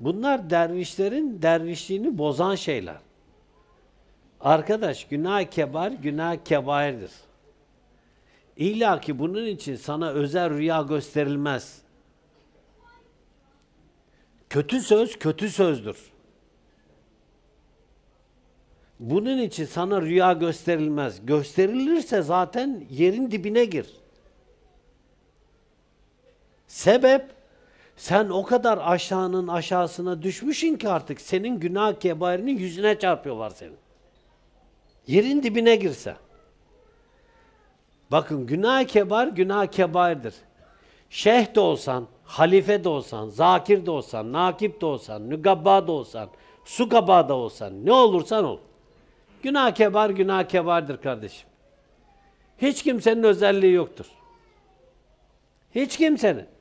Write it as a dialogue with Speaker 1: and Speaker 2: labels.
Speaker 1: Bunlar dervişlerin dervişliğini bozan şeyler. Arkadaş günah kebar, günah kebairdir. İlla ki bunun için sana özel rüya gösterilmez. Kötü söz kötü sözdür. Bunun için sana rüya gösterilmez. Gösterilirse zaten yerin dibine gir. Sebep sen o kadar aşağının aşağısına düşmüşsün ki artık senin günah kebairinin yüzüne çarpıyorlar senin. Yerin dibine girse. Bakın günah kebar günah kebairdir. Şeyh de olsan, halife de olsan, zakir de olsan, nakip de olsan, nügabba da olsan, su kabağı da olsan, ne olursan ol. Günah kebar günah kebardır kardeşim. Hiç kimsenin özelliği yoktur. Hiç kimsenin.